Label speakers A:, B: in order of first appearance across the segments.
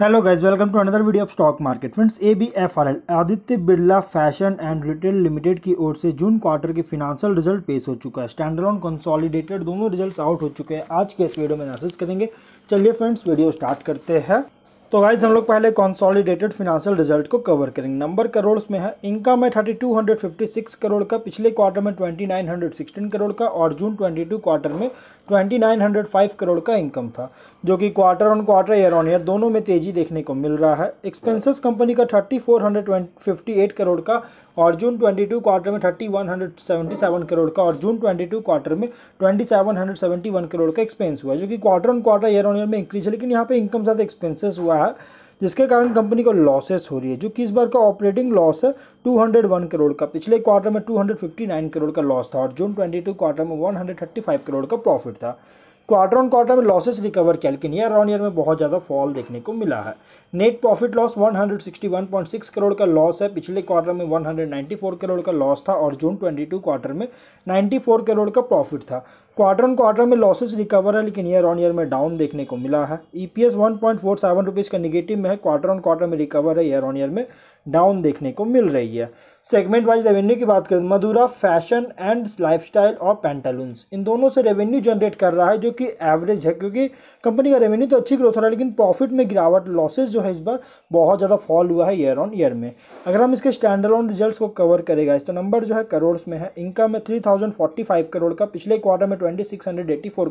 A: hello guys welcome to another video of stock market friends A B F R L Aditya Birla fashion and retail limited की ओर से June quarter के financial result पेश हो चुका है स्टैंडर्ड कंसोलिडेटेड दोनों रिजल्ट्स आउट हो चुके हैं आज के इस वीडियो में एनालिसिस करेंगे चलिए फ्रेंड्स वीडियो स्टार्ट करते हैं तो गाइज हम लोग पहले कॉन्सॉलिडेटेड फिनांशियल रिजल्ट को कवर करेंगे नंबर करोड़ में है इनकम है thirty two hundred fifty six crore का पिछले क्वार्टर में twenty nine hundred sixteen crore का और जून ट्वेंटी टू क्वार्टर में twenty nine hundred five crore का इनकम था जो कि quarter on quarter year on year दोनों में तेजी देखने को मिल रहा है एक्सपेंसेस कंपनी का thirty four hundred fifty eight crore का और जून ट्वेंटी टू क्वार्टर में thirty one hundred seventy seven crore का और जून ट्वेंटी टू क्वार्टर में twenty seven hundred seventy one crore का एक्सपेंस हुआ जो कि quarter on quarter year on year में इंक्रीज है लेकिन यहाँ पे इनकम ज्यादा एक्सपेंसेस हुआ रहा है जिसके कारण कंपनी को लॉसेस हो रही है जो कि इस बार का ऑपरेटिंग लॉस है 201 करोड़ का पिछले क्वार्टर में 259 करोड़ का लॉस था और जून 22 क्वार्टर में 135 करोड़ का प्रॉफिट था क्वार्टर ऑन क्वार्टर में लॉसेस रिकवर किया लेकिन ईयर ऑन ईयर में बहुत ज़्यादा फॉल देखने को मिला है नेट प्रॉफिट लॉस 161.6 करोड़ का लॉस है पिछले क्वार्टर में 194 करोड़ का लॉस था और जून 22 क्वार्टर में 94 करोड़ का प्रॉफिट था क्वार्टर ऑन क्वार्टर में लॉसेस रिकवर है लेकिन ईयर ऑन ईयर में डाउन देखने को मिला है ई पी एस का निगेटिव में है क्वार्टर ऑन क्वार्टर में रिकवर है ईयर ऑन ईयर में डाउन देखने को मिल रही है सेगमेंट वाइज रेवेन्यू की बात करें मधुरा फैशन एंड लाइफस्टाइल और पैंटालून्स इन दोनों से रेवेन्यू जनरेट कर रहा है जो कि एवरेज है क्योंकि कंपनी का रेवेन्यू तो अच्छी ग्रोथ हो रहा है लेकिन प्रॉफिट में गिरावट लॉसेज जो है इस बार बहुत ज़्यादा फॉल हुआ है ईयर ऑन ईयर में अगर हम इसके स्टैंड ऑन रिजल्ट को कवर करेगा इस तो नंबर जो है करोड़ में है इनकम है थ्री करोड़ का पिछले क्वार्टर में ट्वेंटी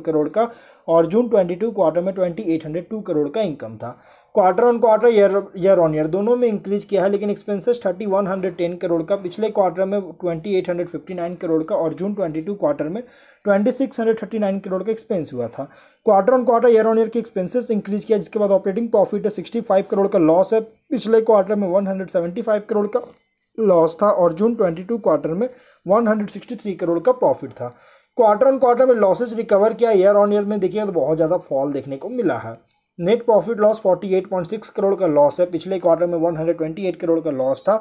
A: करोड़ का और जून ट्वेंटी क्वार्टर में ट्वेंटी करोड़ का इनकम था quarter on quarter year year on year दोनों में इंक्रीज किया है लेकिन expenses thirty one hundred ten crore का पिछले क्वार्टर में twenty eight hundred fifty nine crore का और जून ट्वेंटी टू क्वार्टर में twenty six hundred thirty nine crore का एक्सपेंस हुआ था quarter on quarter year on year की एक्सपेंसेस इंक्रीज किया जिसके बाद ऑपरेटिंग प्रॉफिट है सिक्सटी फाइव करोड़ का लॉस है पिछले क्वार्टर में one hundred seventy five crore का लॉस था और जून ट्वेंटी टू क्वार्टर में one hundred sixty three crore का प्रॉफिट था क्वार्टर ऑन क्वार्टर में लॉसेस रिकवर किया ईयर ऑन ईयर में देखिए तो बहुत ज़्यादा फॉल देखने को मिला है नेट प्रॉफिट लॉस 48.6 करोड़ का लॉस है पिछले क्वार्टर में 128 करोड़ का लॉस था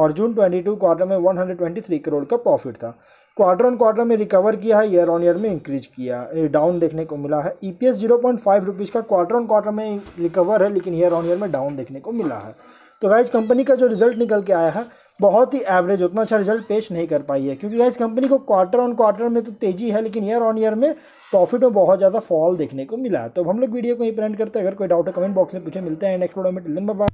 A: और जून 22 क्वार्टर में 123 करोड़ का प्रॉफिट था क्वार्टर ऑन क्वार्टर में रिकवर किया है ईयर ऑन ईयर में इंक्रीज किया डाउन देखने को मिला है E P S zero point five rupees का क्वार्टर ऑन क्वार्टर में रिकवर है लेकिन ईयर ऑन ईयर में डाउन देखने को मिला है तो गाइज कंपनी का जो रिजल्ट निकल के आया है बहुत ही एवरेज उतना अच्छा रिजल्ट पेश नहीं कर पाई है क्योंकि गाइज कंपनी को क्वार्टर ऑन क्वार्टर में तो तेजी है लेकिन ईयर ऑन ईयर में प्रॉफिट में बहुत ज़्यादा फॉल देखने को मिला तो हम लोग वीडियो को ही प्रेंट करते हैं अगर कोई डाउट है कमेंट बॉक्स में पूछे मिलते हैं नेक्स्ट वीडियो में टिल दिन बाय